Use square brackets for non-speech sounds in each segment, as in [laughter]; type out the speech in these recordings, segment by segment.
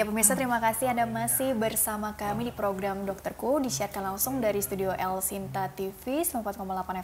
Ya pemirsa terima kasih Anda masih bersama kami di program Dokterku disiarkan langsung dari studio El Sinta TV 94,8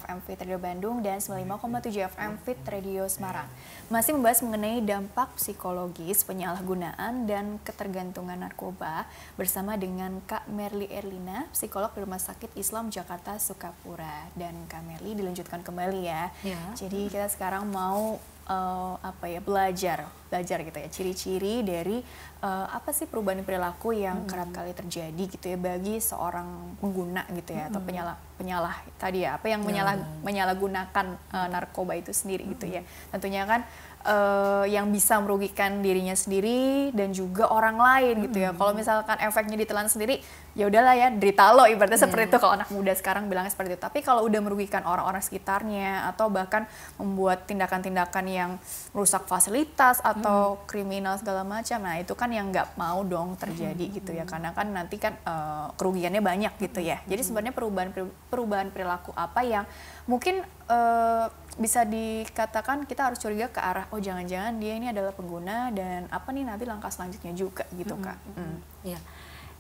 FM Fit Radio Bandung dan 95,7 FM Fit Radio Semarang. Masih membahas mengenai dampak psikologis penyalahgunaan dan ketergantungan narkoba bersama dengan Kak Merli Erlina, psikolog di Rumah Sakit Islam Jakarta Sukapura dan Kak Merli dilanjutkan kembali ya. ya. Jadi kita sekarang mau uh, apa ya belajar belajar gitu ya ciri-ciri dari uh, apa sih perubahan perilaku yang hmm. kerap kali terjadi gitu ya bagi seorang pengguna gitu ya hmm. atau penyalah penyalah tadi ya apa yang ya. menyalah hmm. menyalahgunakan uh, narkoba itu sendiri hmm. gitu ya hmm. tentunya kan uh, yang bisa merugikan dirinya sendiri dan juga orang lain -hmm. gitu ya. Hmm. Kalau misalkan efeknya ditelan sendiri, ya udahlah ya derita lo ibaratnya ya. seperti itu kalau anak muda sekarang bilangnya seperti itu. Tapi kalau udah merugikan orang-orang sekitarnya atau bahkan membuat tindakan-tindakan yang rusak fasilitas atau hmm. kriminal segala macam. Nah, itu kan yang nggak mau dong terjadi hmm. gitu ya. Karena kan nanti kan uh, kerugiannya banyak gitu ya. Jadi hmm. sebenarnya perubahan perubahan perilaku apa yang mungkin uh, bisa dikatakan kita harus curiga ke arah oh jangan-jangan dia ini adalah pengguna dan apa nih nanti langkah selanjutnya juga gitu, hmm. Kak. Hmm. Ya.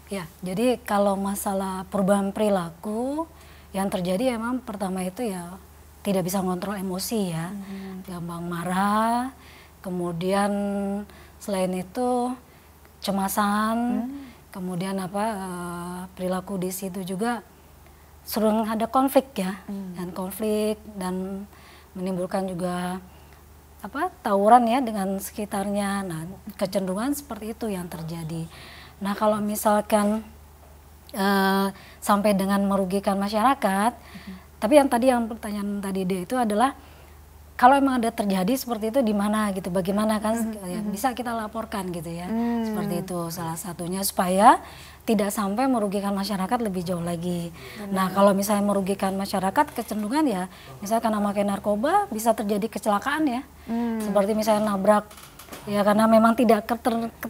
Ya, jadi kalau masalah perubahan perilaku yang terjadi emang pertama itu ya tidak bisa ngontrol emosi ya, hmm. gampang marah, kemudian selain itu cemasan, hmm. kemudian apa eh, perilaku di situ juga sering ada konflik ya, hmm. dan konflik dan menimbulkan juga apa tawuran ya dengan sekitarnya. Nah, kecenderungan seperti itu yang terjadi. Nah, kalau misalkan uh, sampai dengan merugikan masyarakat, hmm. tapi yang tadi yang pertanyaan tadi dia itu adalah kalau emang ada terjadi seperti itu di mana gitu, bagaimana kan mm -hmm. bisa kita laporkan gitu ya, mm. seperti itu salah satunya supaya tidak sampai merugikan masyarakat lebih jauh lagi. Benar. Nah kalau misalnya merugikan masyarakat kecenderungan ya, misalnya karena pakai narkoba bisa terjadi kecelakaan ya, mm. seperti misalnya nabrak ya karena memang tidak ter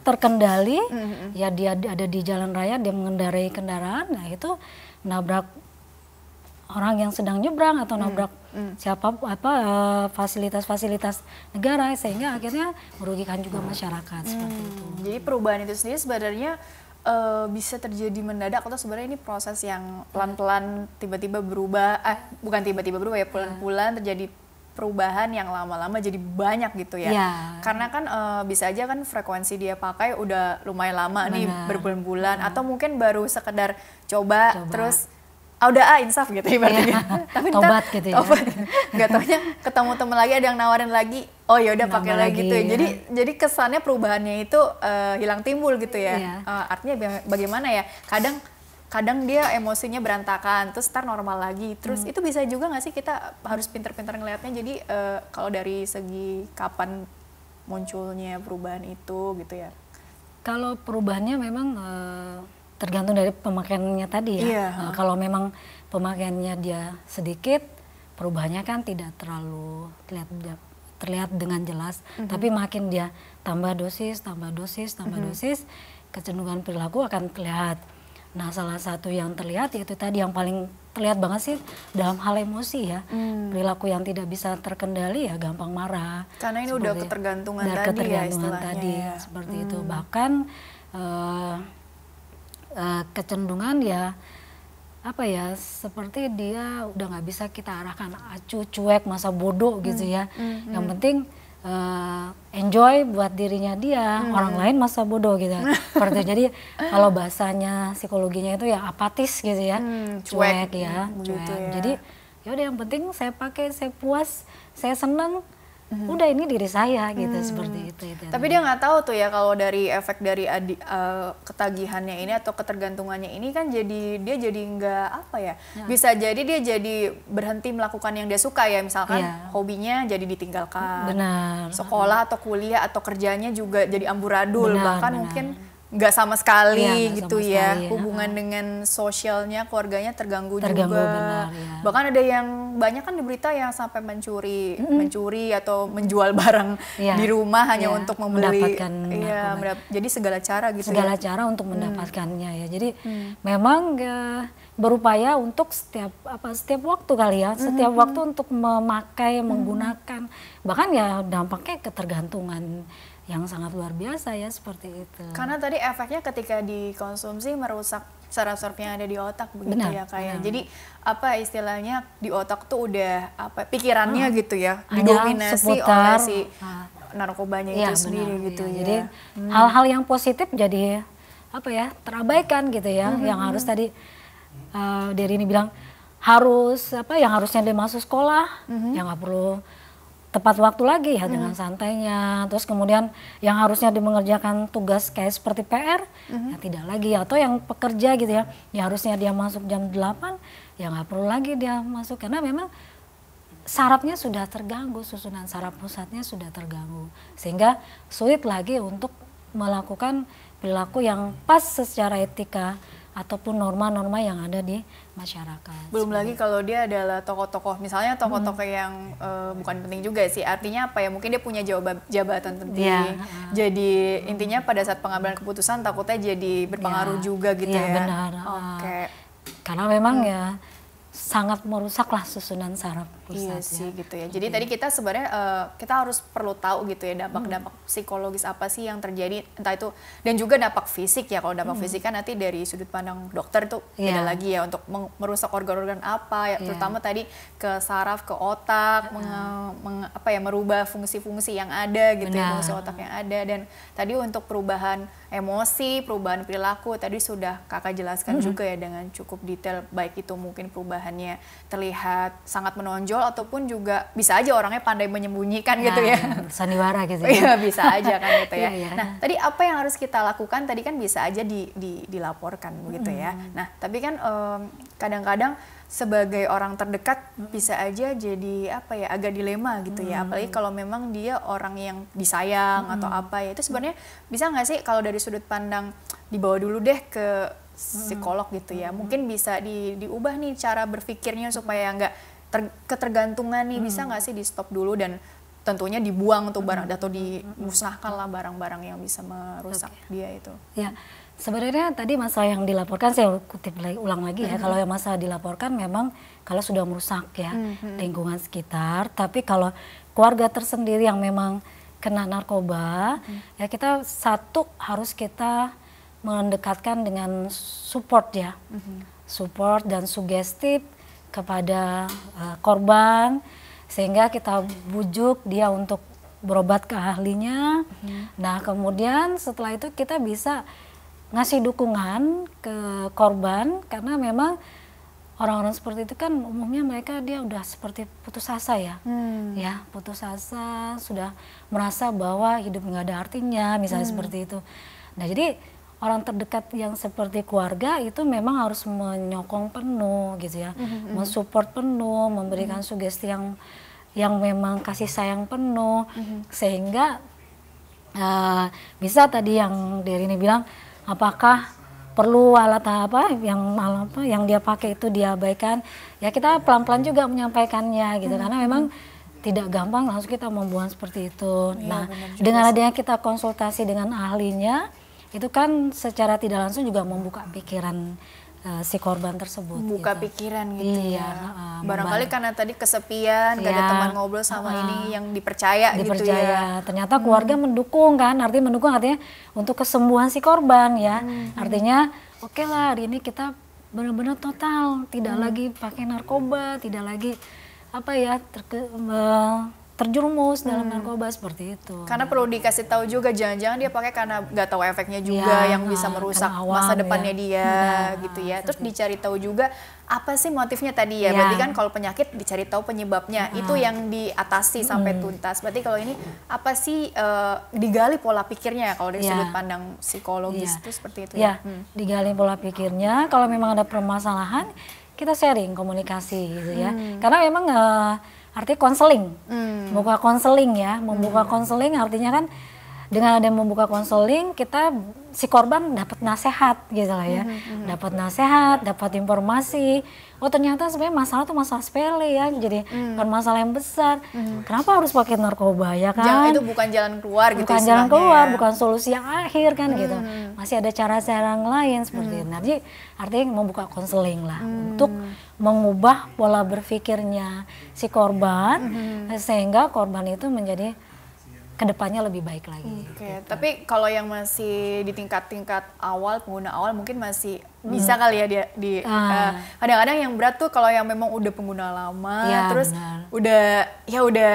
terkendali, mm -hmm. ya dia ada di jalan raya dia mengendarai kendaraan, nah itu nabrak orang yang sedang nyebrang atau hmm. nabrak mm hmm. siapa apa eh, fasilitas-fasilitas negara sehingga akhirnya merugikan juga masyarakat hmm. seperti itu. Jadi perubahan itu sendiri sebenarnya uh, bisa terjadi mendadak atau sebenarnya ini proses yang pelan-pelan tiba-tiba berubah eh bukan tiba-tiba berubah ya pelan-pelan ya. terjadi perubahan yang lama-lama jadi banyak gitu ya. ya. Karena kan uh, bisa aja kan frekuensi dia pakai udah lumayan lama Benar. nih berbulan-bulan hmm. atau mungkin baru sekedar coba, coba. terus ah, udah ah insaf gitu ibaratnya. Iya. [laughs] Tapi tobat gitu ya. Tobat. [laughs] Gak taunya ketemu temen lagi ada yang nawarin lagi. Oh ya udah pakai lagi gitu. Ya. ya. Jadi jadi kesannya perubahannya itu uh, hilang timbul gitu ya. Yeah. Iya. Uh, artinya bagaimana ya? Kadang kadang dia emosinya berantakan terus ntar normal lagi terus hmm. itu bisa juga nggak sih kita harus pinter-pinter ngelihatnya jadi uh, kalau dari segi kapan munculnya perubahan itu gitu ya kalau perubahannya memang uh, tergantung dari pemakaiannya tadi ya. Yeah. Iya, uh, kalau memang pemakaiannya dia sedikit, perubahannya kan tidak terlalu terlihat terlihat dengan jelas. Mm -hmm. Tapi makin dia tambah dosis, tambah dosis, tambah mm -hmm. dosis, kecenderungan perilaku akan terlihat. Nah, salah satu yang terlihat yaitu tadi yang paling terlihat banget sih dalam hal emosi ya. Hmm. Perilaku yang tidak bisa terkendali ya gampang marah. Karena ini seperti, udah ya ketergantungan tadi ketergantungan ya tadi ya. seperti hmm. itu. Bahkan uh, Eh, kecenderungan ya apa ya seperti dia udah nggak bisa kita arahkan acu cuek masa bodoh hmm, gitu ya hmm. hmm. yang penting uh, enjoy buat dirinya dia hmm. orang lain masa bodoh gitu seperti [laughs] jadi kalau bahasanya psikologinya itu ya apatis gitu ya hmm, cuek, cuek ya hmm, gitu cuek gitu ya. jadi ya udah yang penting saya pakai saya puas saya seneng hmm. udah ini diri saya gitu hmm. seperti itu, itu tapi dia nggak tahu tuh ya kalau dari efek dari adi, uh, ketagihannya ini atau ketergantungannya ini kan jadi dia jadi nggak apa ya, ya bisa jadi dia jadi berhenti melakukan yang dia suka ya misalkan ya. hobinya jadi ditinggalkan benar sekolah atau kuliah atau kerjanya juga jadi amburadul benar, bahkan benar. mungkin nggak sama sekali ya, gak gitu sama ya sekali. Ya. hubungan nah, dengan sosialnya keluarganya terganggu, terganggu juga benar, ya. bahkan ada yang banyak kan di berita yang sampai mencuri mm -hmm. mencuri atau menjual barang ya, di rumah hanya iya. untuk membeli mendapatkan ya, mendap jadi segala cara gitu segala ya. cara untuk mm. mendapatkannya hmm. ya jadi hmm. memang uh, berupaya untuk setiap apa setiap waktu kali ya setiap -hmm. waktu untuk memakai mm-hmm. menggunakan bahkan ya dampaknya ketergantungan yang sangat luar biasa ya seperti itu. Karena tadi efeknya ketika dikonsumsi merusak saraf-saraf yang ada di otak begitu benar, ya kayak. Ya. Benar. Jadi apa istilahnya di otak tuh udah apa pikirannya hmm. gitu ya didominasi oleh si ah. narkobanya ya, itu benar, sendiri gitu ya. ya. Jadi hmm. hal-hal hmm. yang positif jadi apa ya terabaikan gitu ya hmm. yang hmm, harus hmm. tadi uh, eh, dari ini bilang harus apa yang harusnya dia masuk sekolah -hmm. yang nggak perlu tepat waktu lagi ya hmm. dengan santainya. Terus kemudian yang harusnya dimengerjakan tugas kayak seperti PR hmm. ya tidak lagi atau yang pekerja gitu ya, ya harusnya dia masuk jam 8 ya nggak perlu lagi dia masuk karena memang sarapnya sudah terganggu, susunan saraf pusatnya sudah terganggu sehingga sulit lagi untuk melakukan perilaku yang pas secara etika ataupun norma-norma yang ada di masyarakat. Belum sebenarnya. lagi kalau dia adalah tokoh-tokoh, misalnya tokoh-tokoh hmm. yang uh, bukan penting juga sih. Artinya apa ya? Mungkin dia punya jawab jabatan penting. Yeah. Iya, jadi hmm. intinya pada saat pengambilan keputusan takutnya jadi berpengaruh yeah. juga gitu yeah, ya. Benar. Oke. Okay. Karena memang hmm. ya sangat merusaklah susunan saraf pusat. Iya ya. sih ya. gitu ya. Jadi okay. tadi kita sebenarnya uh, kita harus perlu tahu gitu ya dampak-dampak hmm. psikologis apa sih yang terjadi entah itu dan juga dampak fisik ya. Kalau dampak hmm. fisik kan nanti dari sudut pandang dokter itu yeah. beda iya. lagi ya untuk merusak organ-organ apa ya yeah. terutama tadi ke saraf, ke otak, hmm. meng, meng, apa ya merubah fungsi-fungsi yang ada gitu ya, Benar. ya, fungsi otak yang ada dan tadi untuk perubahan emosi, perubahan perilaku tadi sudah Kakak jelaskan hmm. juga ya dengan cukup detail baik itu mungkin perubahan perubahannya terlihat sangat menonjol ataupun juga bisa aja orangnya pandai menyembunyikan gitu nah, gitu ya. Sandiwara gitu ya. Iya, bisa aja kan gitu ya. [laughs] ya, ya. Nah, tadi apa yang harus kita lakukan tadi kan bisa aja di, di dilaporkan gitu ya. hmm. ya. Nah, tapi kan kadang-kadang um, sebagai orang terdekat hmm. bisa aja jadi apa ya agak dilema gitu ya. hmm. ya apalagi kalau memang dia orang yang disayang hmm. atau apa ya itu sebenarnya bisa nggak sih kalau dari sudut pandang dibawa dulu deh ke psikolog gitu ya. Mungkin bisa di, diubah nih cara berpikirnya supaya nggak ter, ketergantungan nih bisa nggak sih di stop dulu dan tentunya dibuang tuh barang atau dimusnahkan lah barang-barang yang bisa merusak okay. dia itu. Ya. Sebenarnya tadi masalah yang dilaporkan saya kutip lagi ulang lagi ya. Mm -hmm. Kalau yang masalah dilaporkan memang kalau sudah merusak ya mm -hmm. lingkungan sekitar, tapi kalau keluarga tersendiri yang memang kena narkoba, mm -hmm. ya kita satu harus kita mendekatkan dengan support ya, mm -hmm. support dan sugestif kepada uh, korban sehingga kita bujuk dia untuk berobat ke ahlinya. Mm -hmm. Nah kemudian setelah itu kita bisa ngasih dukungan ke korban karena memang orang-orang seperti itu kan umumnya mereka dia udah seperti putus asa ya, hmm. ya putus asa sudah merasa bahwa hidup nggak ada artinya misalnya hmm. seperti itu. Nah jadi orang terdekat yang seperti keluarga itu memang harus menyokong penuh gitu ya, mm-hmm, mm-hmm. mensupport penuh, memberikan mm-hmm. sugesti yang yang memang kasih sayang penuh mm-hmm. sehingga uh, bisa tadi yang dari ini bilang apakah perlu alat apa yang alat apa yang dia pakai itu diabaikan ya kita pelan-pelan juga menyampaikannya gitu mm-hmm. karena memang tidak gampang langsung kita membuang seperti itu. Ya, nah, dengan adanya kita konsultasi dengan ahlinya, itu kan secara tidak langsung juga membuka pikiran eh, si korban tersebut. Buka gitu. pikiran gitu iya, ya. Uh, Barangkali karena tadi kesepian, iya, gak ada teman ngobrol sama uh, ini yang dipercaya, dipercaya gitu ya. Ternyata hmm. keluarga hmm. mendukung kan, artinya mendukung artinya untuk kesembuhan si korban ya. Hmm. hmm. Artinya oke okay lah hari ini kita benar-benar total, tidak hmm. lagi pakai narkoba, tidak lagi apa ya terke, uh, terjerumus hmm. dalam narkoba seperti itu. Karena perlu nah. dikasih tahu juga jangan-jangan dia pakai karena nggak tahu efeknya iya, juga ya, yang bisa nah, merusak awam, masa depannya ya. dia nah, gitu ya. Nah, Terus dicari tahu juga apa sih motifnya tadi ya. ya. Berarti kan kalau penyakit dicari tahu penyebabnya. Nah. Itu yang diatasi hmm. sampai tuntas. Berarti kalau ini apa sih uh, digali pola pikirnya ya kalau dari ya. sudut pandang psikologis ya. itu seperti itu ya. ya. Hmm. Digali pola pikirnya kalau memang ada permasalahan kita sharing komunikasi gitu ya. Hmm. Karena memang uh, artinya konseling, hmm. membuka konseling ya, membuka hmm. konseling artinya kan dengan ada yang membuka konseling kita si korban dapat nasehat gitu lah ya mm -hmm. dapat nasehat dapat informasi oh ternyata sebenarnya masalah tuh masalah sepele ya jadi mm. bukan masalah yang besar mm. kenapa harus pakai narkoba ya kan jalan, itu bukan jalan keluar bukan gitu bukan jalan keluar ya. bukan solusi yang akhir kan gitu. mm. gitu masih ada cara-cara yang lain seperti mm. nah, jadi artinya membuka konseling lah mm. untuk mengubah pola berpikirnya si korban mm -hmm. sehingga korban itu menjadi kedepannya lebih baik lagi. Hmm, oke, okay. gitu. tapi kalau yang masih di tingkat-tingkat awal pengguna awal mungkin masih hmm. bisa kali ya dia di ah. Eh, kadang-kadang ah. uh, kadang yang berat tuh kalau yang memang udah pengguna lama, ya, terus benar. udah ya udah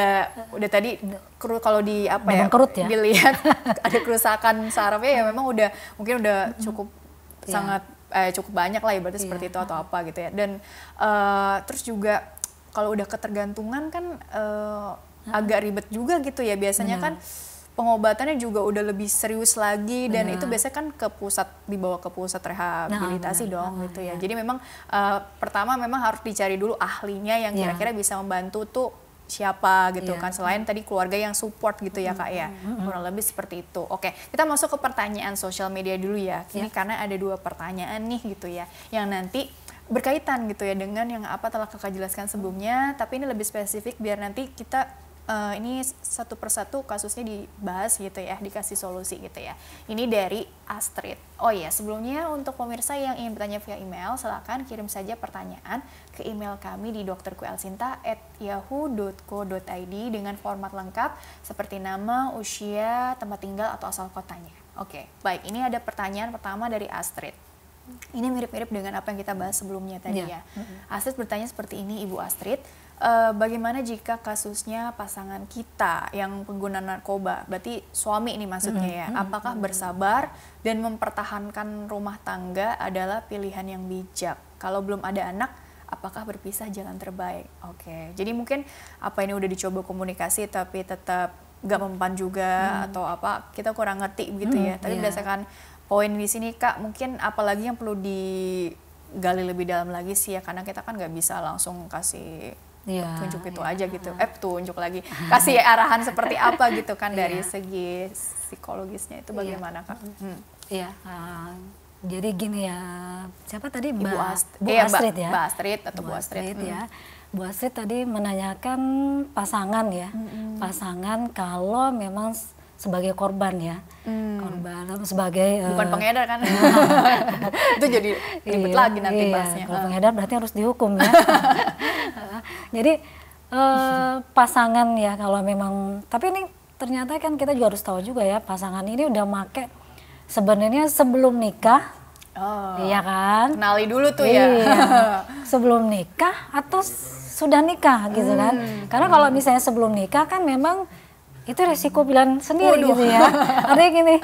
eh. udah tadi kru kalau di apa memang ya, kerut ya dilihat [laughs] ada kerusakan sarafnya ya memang udah mungkin udah hmm. cukup hmm. sangat yeah. eh, cukup banyak lah ibaratnya yeah. seperti itu atau apa gitu ya. Dan uh, terus juga kalau udah ketergantungan kan uh, agak ribet juga gitu ya biasanya Benar. Iya. kan pengobatannya juga udah lebih serius lagi dan itu biasanya kan ke pusat dibawa ke pusat rehabilitasi nah, dong nah, gitu ya. Iya. Jadi memang uh, pertama memang harus dicari dulu ahlinya yang iya. kira-kira ya. bisa membantu tuh siapa gitu ya. kan selain tadi keluarga yang support gitu ya kak ya kurang lebih seperti itu oke kita masuk ke pertanyaan sosial media dulu ya ini karena ada dua pertanyaan nih gitu ya yang nanti berkaitan gitu ya dengan yang apa telah kakak jelaskan sebelumnya tapi ini lebih spesifik biar nanti kita uh, ini satu persatu kasusnya dibahas gitu ya, dikasih solusi gitu ya. Ini dari Astrid. Oh iya, sebelumnya untuk pemirsa yang ingin bertanya via email, silakan kirim saja pertanyaan ke email kami di dokterkuelsinta@yahoo.co.id dengan format lengkap seperti nama, usia, tempat tinggal atau asal kotanya. Oke, baik. Ini ada pertanyaan pertama dari Astrid. Ini mirip-mirip dengan apa yang kita bahas sebelumnya tadi iya. ya. ya. Astrid bertanya seperti ini, Ibu Astrid. Eh, bagaimana jika kasusnya pasangan kita yang pengguna narkoba, berarti suami ini maksudnya mm -hmm. ya, apakah bersabar dan mempertahankan rumah tangga adalah pilihan yang bijak? Kalau belum ada anak, apakah berpisah jalan terbaik? Oke, okay. jadi mungkin apa ini udah dicoba komunikasi tapi tetap gak mempan juga hmm. atau apa kita kurang ngerti gitu hmm, ya. Tapi yeah. berdasarkan poin di sini kak mungkin apalagi yang perlu digali lebih dalam lagi sih ya karena kita kan nggak bisa langsung kasih yeah, tunjuk itu yeah. aja gitu eh tunjuk lagi kasih arahan seperti apa gitu kan [laughs] yeah. dari segi psikologisnya itu iya. bagaimana yeah. kak? Hmm. Iya hmm. uh, jadi gini ya siapa tadi Ibu Mbak Ast Bu eh, Astrid ya Bu Astrid atau Bu Astrid, Astrid hmm. Ya. Bu Astrid tadi menanyakan pasangan ya hmm. pasangan kalau memang sebagai korban ya hmm. korban sebagai eh, bukan uh, pengedar kan [laughs] itu jadi ribet iya, lagi nanti iya, bahasnya kalau pengedar berarti harus dihukum ya [laughs] Jadi eh, pasangan ya kalau memang tapi ini ternyata kan kita juga harus tahu juga ya pasangan ini udah make sebenarnya sebelum nikah Oh. Iya kan? Kenali dulu tuh ya. iya. ya. [laughs] sebelum nikah atau sudah nikah gitu kan? Hmm. Karena kalau misalnya sebelum nikah kan memang itu resiko pilihan sendiri Waduh. gitu ya. Artinya gini,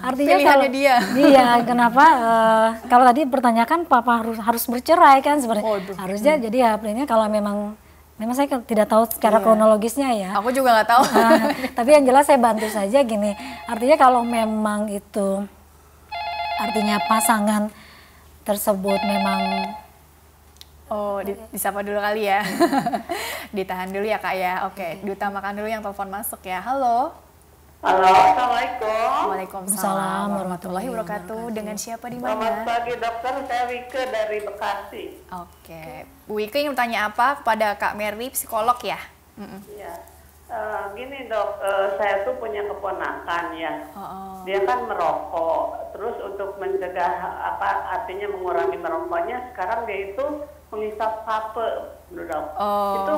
artinya kalau dia. [laughs] Iya, kenapa uh, kalau tadi pertanyakan papa harus harus bercerai kan sebenarnya. oh, Harusnya hmm. jadi ya pilihnya kalau memang memang saya tidak tahu secara yeah. kronologisnya ya. Aku juga nggak tahu. uh, [laughs] tapi yang jelas saya bantu saja gini. Artinya kalau memang itu artinya pasangan tersebut memang Oh, di, disapa dulu kali ya. [laughs] Ditahan dulu ya, Kak ya. Oke, okay. diutamakan dulu yang telepon masuk ya. Halo. Halo, Assalamualaikum. Waalaikumsalam warahmatullahi wabarakatuh. Dengan siapa di mana? Selamat pagi dokter, saya Wike dari Bekasi. Oke, Bu Wike ingin bertanya apa kepada Kak Merwi, psikolog ya? Iya. Mm -mm. Uh, gini dok, uh, saya tuh punya keponakan ya, Uh -uh. dia kan merokok. Terus untuk mencegah apa artinya mengurangi merokoknya, sekarang dia itu menghisap vape, dok. Oh. Itu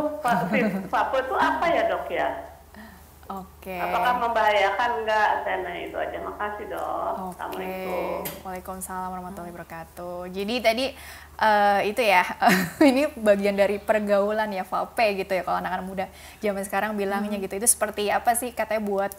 vape itu apa ya dok ya? Oke. Okay. Apakah membahayakan enggak? Dan itu aja. Makasih dong. Oke. Okay. Waalaikumsalam warahmatullahi wabarakatuh. Jadi tadi uh, itu ya, [laughs] ini bagian dari pergaulan ya Vape gitu ya kalau anak-anak muda zaman sekarang bilangnya hmm. gitu. Itu seperti apa sih katanya buat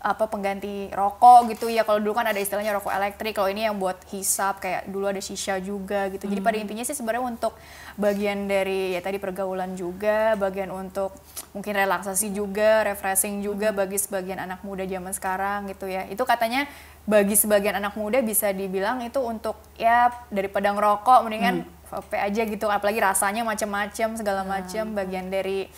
apa pengganti rokok gitu ya kalau dulu kan ada istilahnya rokok elektrik kalau ini yang buat hisap kayak dulu ada shisha juga gitu jadi pada hmm. intinya sih sebenarnya untuk bagian dari ya tadi pergaulan juga bagian untuk mungkin relaksasi juga refreshing juga hmm. bagi sebagian anak muda zaman sekarang gitu ya itu katanya bagi sebagian anak muda bisa dibilang itu untuk ya daripada ngerokok mendingan hmm. vape aja gitu apalagi rasanya macam-macam segala ah, macam bagian dari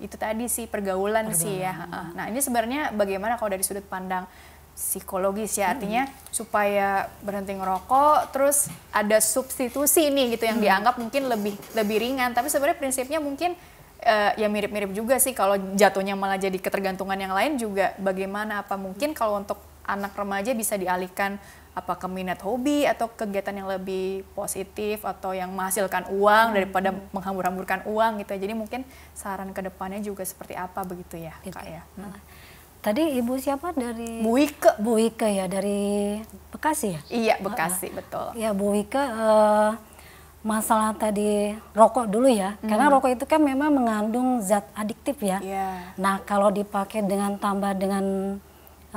itu tadi sih pergaulan, pergaulan. sih ya. Nah ini sebenarnya bagaimana kalau dari sudut pandang psikologis ya artinya hmm. supaya berhenti ngerokok terus ada substitusi nih gitu yang hmm. dianggap mungkin lebih lebih ringan tapi sebenarnya prinsipnya mungkin uh, ya mirip-mirip juga sih kalau jatuhnya malah jadi ketergantungan yang lain juga bagaimana apa mungkin kalau untuk anak remaja bisa dialihkan apa ke minat hobi atau kegiatan yang lebih positif atau yang menghasilkan uang daripada hmm. menghambur-hamburkan uang gitu ya. Jadi mungkin saran ke depannya juga seperti apa begitu ya gitu. kak iya. ya. Hmm. Nah, tadi ibu siapa dari Bu Ike. Bu Ike ya dari Bekasi ya. Iya Bekasi betul. Iya Bu Ike uh, eh, masalah tadi rokok dulu ya. Hmm. Karena rokok itu kan memang mengandung zat adiktif ya. Yeah. Nah, kalau dipakai dengan tambah dengan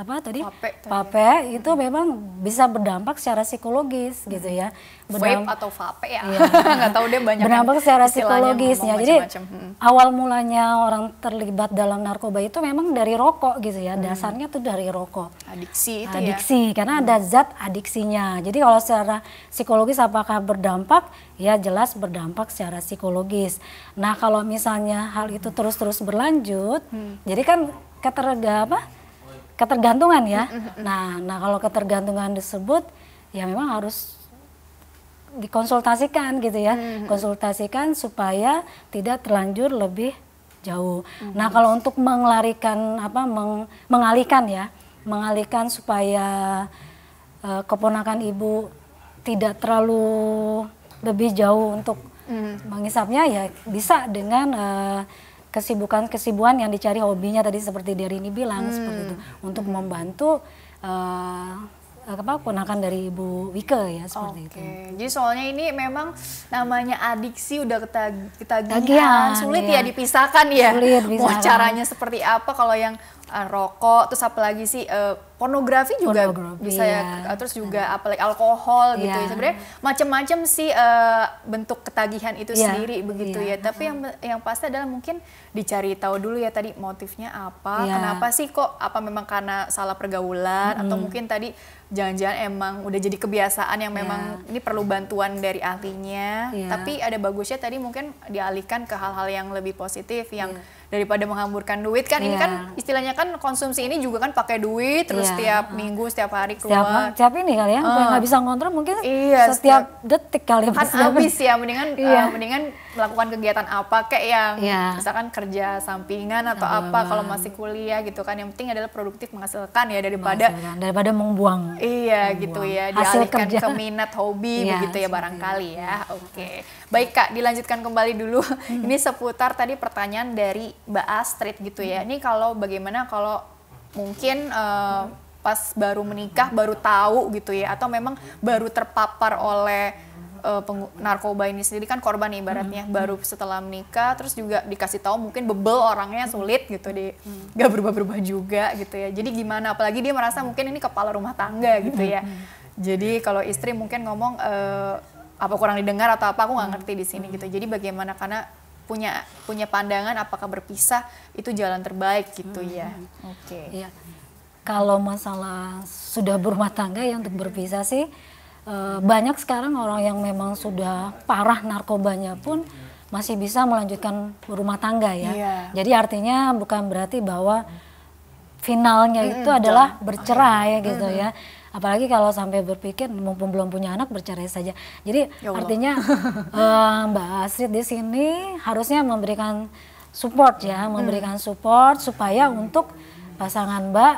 apa tadi vape, itu memang bisa berdampak secara psikologis hmm. gitu ya berdampak, vape atau vape ya iya. [laughs] nggak tahu dia banyak berdampak secara psikologis ya. jadi macem -macem. Hmm. awal mulanya orang terlibat dalam narkoba itu memang dari rokok gitu ya hmm. dasarnya tuh dari rokok adiksi itu ya? adiksi ya? karena ada zat adiksinya jadi kalau secara psikologis apakah berdampak ya jelas berdampak secara psikologis nah kalau misalnya hal itu terus-terus berlanjut hmm. jadi kan keterga apa ketergantungan ya. Nah, nah kalau ketergantungan disebut ya memang harus dikonsultasikan gitu ya, konsultasikan supaya tidak terlanjur lebih jauh. Nah kalau untuk mengelarikan apa meng, mengalihkan ya, mengalihkan supaya uh, keponakan ibu tidak terlalu lebih jauh untuk mengisapnya ya bisa dengan uh, kesibukan kesibuan yang dicari hobinya tadi seperti ini bilang hmm. seperti itu hmm. untuk membantu uh, Eh, apa ponakan dari Ibu Wike ya seperti okay. itu. Jadi soalnya ini memang namanya adiksi udah ketag ketagihan, Tagihan, sulit iya. ya dipisahkan ya. Sulit Mau caranya seperti apa kalau yang uh, rokok terus apalagi sih uh, pornografi juga pornografi, bisa ya. Iya. terus juga apa iya. apalagi alkohol iya. gitu ya. Iya. Sebenarnya macam-macam sih uh, bentuk ketagihan itu iya. sendiri begitu iya. ya. Tapi yang yang pasti adalah mungkin dicari tahu dulu ya tadi motifnya apa, iya. kenapa sih kok apa memang karena salah pergaulan mm. atau hmm. mungkin tadi jangan-jangan emang udah jadi kebiasaan yang memang yeah. ini perlu bantuan dari ahlinya. Yeah. Tapi ada bagusnya tadi mungkin dialihkan ke hal-hal yang lebih positif yang yeah daripada menghamburkan duit kan yeah. ini iya. kan istilahnya kan konsumsi ini juga kan pakai duit terus yeah. Iya. tiap minggu setiap hari keluar. Setiap, setiap ini kali ya, uh. nggak bisa ngontrol mungkin iya, setiap, setiap detik kali ya, Kan habis ya mendingan yeah. [laughs] uh, iya. mendingan melakukan kegiatan apa kayak yang yeah. misalkan kerja sampingan atau uh. apa kalau masih kuliah gitu kan yang penting adalah produktif menghasilkan ya daripada menghasilkan. daripada membuang. Iya membuang. gitu ya, Hasil dialihkan kerja. ke minat hobi yeah, begitu ya barangkali ya. Oke. Okay. Baik Kak, dilanjutkan kembali dulu. Hmm. Ini seputar tadi pertanyaan dari Mbak Astrid gitu ya. Ini kalau bagaimana kalau mungkin uh, pas baru menikah baru tahu gitu ya atau memang baru terpapar oleh uh, narkoba ini sendiri kan korban ibaratnya hmm. baru setelah menikah terus juga dikasih tahu mungkin bebel orangnya sulit gitu di hmm. gak berubah-berubah juga gitu ya jadi gimana apalagi dia merasa mungkin ini kepala rumah tangga gitu ya hmm. jadi kalau istri mungkin ngomong uh, apa kurang didengar atau apa aku nggak ngerti di sini gitu jadi bagaimana karena punya punya pandangan apakah berpisah itu jalan terbaik gitu ya. hmm. ya. Oke. Okay. Ya. Kalau masalah sudah berumah tangga ya untuk berpisah sih e, banyak sekarang orang yang memang sudah parah narkobanya pun masih bisa melanjutkan berumah tangga ya. Yeah. Jadi artinya bukan berarti bahwa finalnya hmm, itu adalah bercerai oh, gitu hmm. ya apalagi kalau sampai berpikir mumpung belum punya anak bercerai saja jadi ya artinya uh, [laughs] Mbak Astrid di sini harusnya memberikan support ya hmm. memberikan support supaya hmm. untuk pasangan Mbak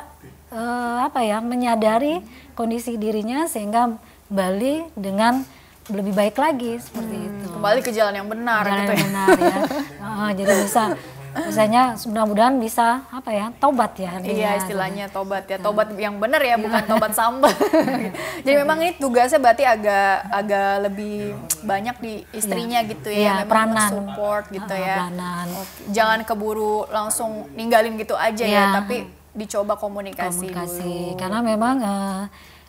uh, apa ya menyadari kondisi dirinya sehingga kembali dengan lebih baik lagi seperti hmm, itu. Kembali ke jalan yang benar jalan gitu yang ya. benar ya. uh, [laughs] jadi bisa misalnya mudah-mudahan bisa apa ya tobat ya iya istilahnya tobat ya nah. tobat hmm. yang benar ya iya. bukan tobat sambal [laughs] jadi memang ini tugasnya berarti agak agak lebih banyak di iya. istrinya gitu ya, ya memang peranan. support gitu ya peranan. jangan keburu langsung ninggalin gitu aja ya, ya tapi dicoba komunikasi, komunikasi. dulu karena memang uh,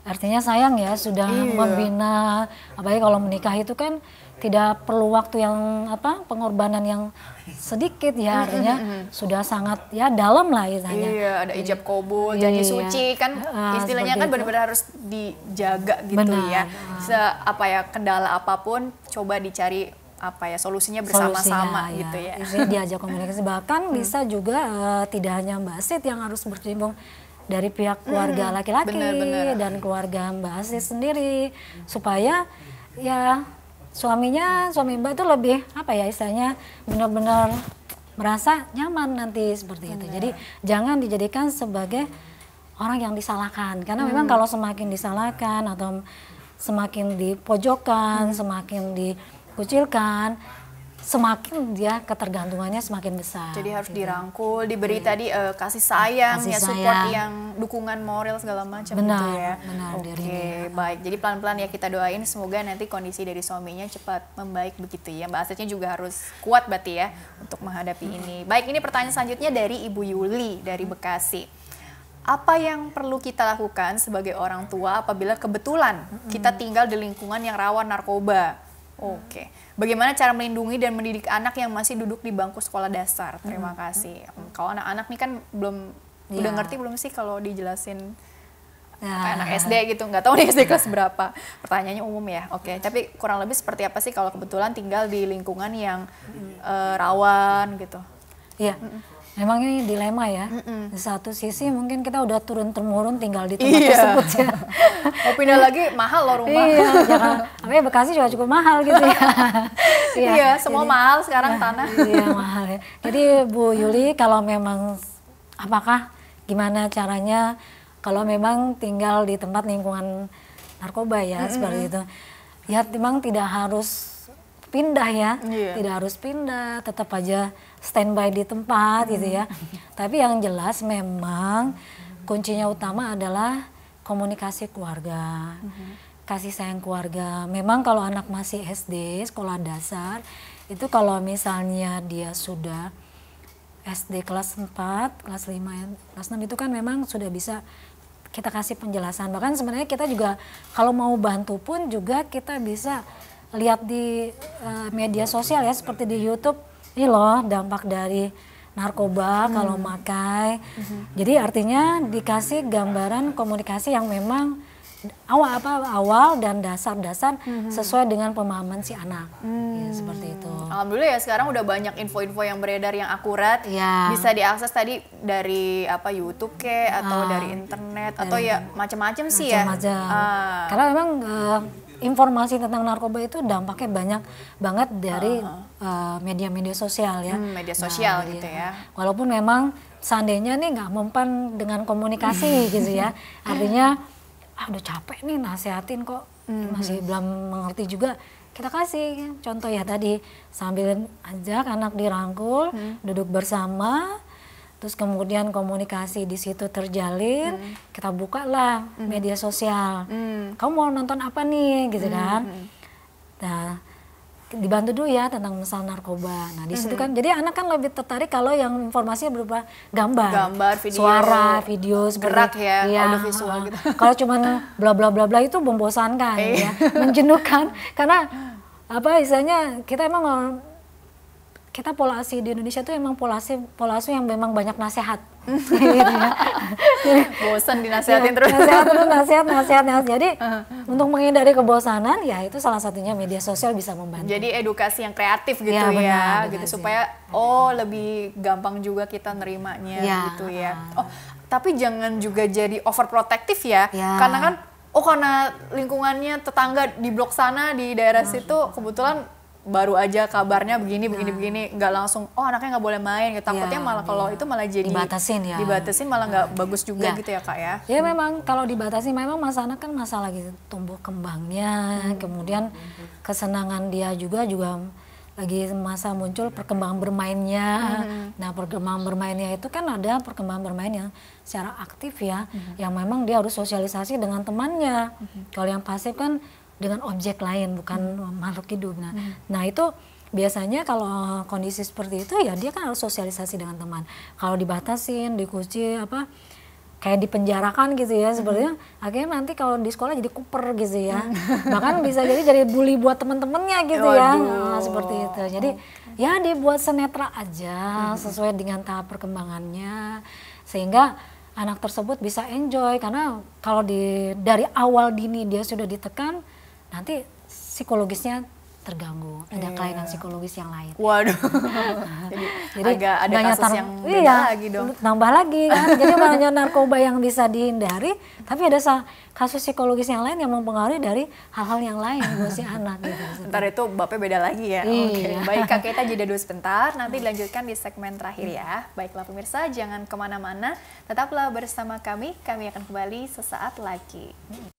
artinya sayang ya sudah iya. membina ya kalau menikah itu kan tidak perlu waktu yang apa pengorbanan yang sedikit ya artinya sudah sangat ya dalam lah istilahnya. Ya, iya, ada iya. ijab iya, janji iya. suci kan uh, istilahnya kan benar-benar harus dijaga gitu ya. benar, ya. Se apa ya kendala apapun coba dicari apa ya solusinya bersama-sama ya. gitu ya. Jadi diajak komunikasi [laughs] bahkan hmm. bisa juga uh, tidak hanya Mbak Sid yang harus berjimbong dari pihak hmm, keluarga laki-laki hmm, dan keluarga Mbak Asis sendiri supaya ya suaminya suami mbak tuh lebih apa ya istilahnya benar-benar merasa nyaman nanti seperti itu. itu. Jadi jangan dijadikan sebagai orang yang disalahkan karena hmm. memang kalau semakin disalahkan atau semakin dipojokkan, hmm. semakin dikucilkan, semakin dia ketergantungannya semakin besar. Jadi harus gitu. dirangkul, diberi yeah. tadi uh, kasih sayang, kasih ya sayang. support yang dukungan moral segala macam gitu benar, gitu ya. Benar, Oke, okay, baik. Jadi pelan-pelan ya kita doain semoga nanti kondisi dari suaminya cepat membaik begitu ya. Mbak Asetnya juga harus kuat berarti ya untuk menghadapi hmm. ini. Baik, ini pertanyaan selanjutnya dari Ibu Yuli dari Bekasi apa yang perlu kita lakukan sebagai orang tua apabila kebetulan kita tinggal di lingkungan yang rawan narkoba? Oke. Okay. Bagaimana cara melindungi dan mendidik anak yang masih duduk di bangku sekolah dasar? Terima hmm. kasih. Hmm. Kalau anak-anak nih kan belum yeah. udah iya. ngerti belum sih kalau dijelasin nah. anak SD gitu nggak tahu nih SD kelas berapa pertanyaannya umum ya oke okay. tapi kurang lebih seperti apa sih kalau kebetulan tinggal di lingkungan yang hmm. uh, rawan gitu Iya. Yeah. -mm. Memang ini dilema ya. Mm -mm. Di satu sisi mungkin kita udah turun temurun tinggal di tempat yeah. tersebut ya. [laughs] Mau pindah lagi mahal loh rumah. Iya, [laughs] jangan. Tapi Bekasi juga cukup mahal gitu ya. [laughs] iya, iya, semua jadi, mahal sekarang iya, tanah. Iya, mahal ya. Jadi Bu Yuli kalau memang apakah gimana caranya kalau memang tinggal di tempat lingkungan narkoba ya mm -hmm. seperti itu. Ya memang tidak harus pindah ya, yeah. tidak harus pindah, tetap aja standby di tempat gitu ya. Hmm. Tapi yang jelas memang kuncinya utama adalah komunikasi keluarga, hmm. kasih sayang keluarga. Memang kalau anak masih SD, sekolah dasar, itu kalau misalnya dia sudah SD kelas 4, kelas 5, kelas 6 itu kan memang sudah bisa kita kasih penjelasan. Bahkan sebenarnya kita juga kalau mau bantu pun juga kita bisa lihat di uh, media sosial ya seperti di YouTube ini loh dampak dari narkoba hmm. kalau makai. Hmm. Jadi artinya dikasih gambaran komunikasi yang memang awal apa awal dan dasar-dasar hmm. sesuai dengan pemahaman si anak. Ya, hmm. Ya, seperti itu. Alhamdulillah ya sekarang udah banyak info-info yang beredar yang akurat. Ya. Bisa diakses tadi dari apa YouTube ke atau ah, dari internet dari, atau ya macam-macam sih macem -macem. ya. ah. Karena memang uh, informasi tentang narkoba itu dampaknya banyak banget dari ah, ah. Eh, media-media uh, -huh. uh, sosial ya. Hmm, media sosial nah, gitu iya. ya. Walaupun memang seandainya nih nggak mempan dengan komunikasi hmm. gitu ya, [laughs] hmm. artinya ah, udah capek nih nasihatin kok hmm. masih belum mengerti juga kita kasih contoh ya tadi sambil ajak anak dirangkul hmm. duduk bersama terus kemudian komunikasi di situ terjalin hmm. kita bukalah hmm. media sosial hmm. kamu mau nonton apa nih gitu hmm. kan hmm. nah dibantu dulu ya tentang masalah narkoba. Nah di situ hmm. kan jadi anak kan lebih tertarik kalau yang informasinya berupa gambar, gambar, video, suara, video, gerak ya, ya visual gitu. Kalau cuman bla bla bla bla itu membosankan, eh. ya, menjenuhkan karena apa misalnya kita emang kita pola asuh di Indonesia tuh emang pola asuh pola asuh yang memang banyak nasihat. [laughs] Bosan dinasehatin ya, terus. Nasihat terus nasihat nasihat nasihat. Jadi [laughs] uh-huh. untuk menghindari kebosanan ya itu salah satunya media sosial bisa membantu. Jadi edukasi yang kreatif gitu iya, ya, benar, ya gitu supaya oh lebih gampang juga kita nerimanya ya, gitu ya. Uh-huh. Oh, tapi jangan juga jadi overprotektif ya. ya. Karena kan oh karena lingkungannya tetangga di blok sana di daerah nah. situ kebetulan baru aja iya. kabarnya begini begini nah. begini nggak langsung oh anaknya nggak boleh main gitu iya, takutnya ya, malah kalau ya. itu malah jadi dibatasin ya dibatasin malah nggak nah. bagus juga ya. gitu ya kak ya ya hmm. memang kalau dibatasi memang masa anak kan masalah lagi tumbuh kembangnya hmm. kemudian hmm. kesenangan dia juga juga lagi masa muncul perkembangan bermainnya hmm. nah perkembangan bermainnya itu kan ada perkembangan bermain yang secara aktif ya hmm. yang memang dia harus sosialisasi dengan temannya hmm. kalau yang pasif kan dengan objek lain bukan hmm. makhluk hidup. Nah, hmm. nah itu biasanya kalau kondisi seperti itu ya dia kan harus sosialisasi dengan teman. Kalau dibatasin, dikunci apa kayak dipenjarakan gitu ya sebenarnya hmm. akhirnya nanti kalau di sekolah jadi kuper gitu ya hmm. [laughs] bahkan bisa jadi jadi bully buat temen-temennya gitu ya nah, seperti itu jadi okay. ya dibuat senetra aja hmm. sesuai dengan tahap perkembangannya sehingga anak tersebut bisa enjoy karena kalau di dari awal dini dia sudah ditekan nanti psikologisnya terganggu ada yeah. kelainan psikologis yang lain waduh [laughs] jadi, jadi agak ada kasus yang beda iya, lagi dong nambah lagi kan jadi banyak narkoba yang bisa dihindari tapi ada kasus psikologis yang lain yang mempengaruhi dari hal-hal yang lain buat si anak gitu ntar itu bapak beda lagi ya iya. oke okay. baik kak kita jeda dulu sebentar nanti dilanjutkan di segmen terakhir ya iya. baiklah pemirsa jangan kemana-mana tetaplah bersama kami kami akan kembali sesaat lagi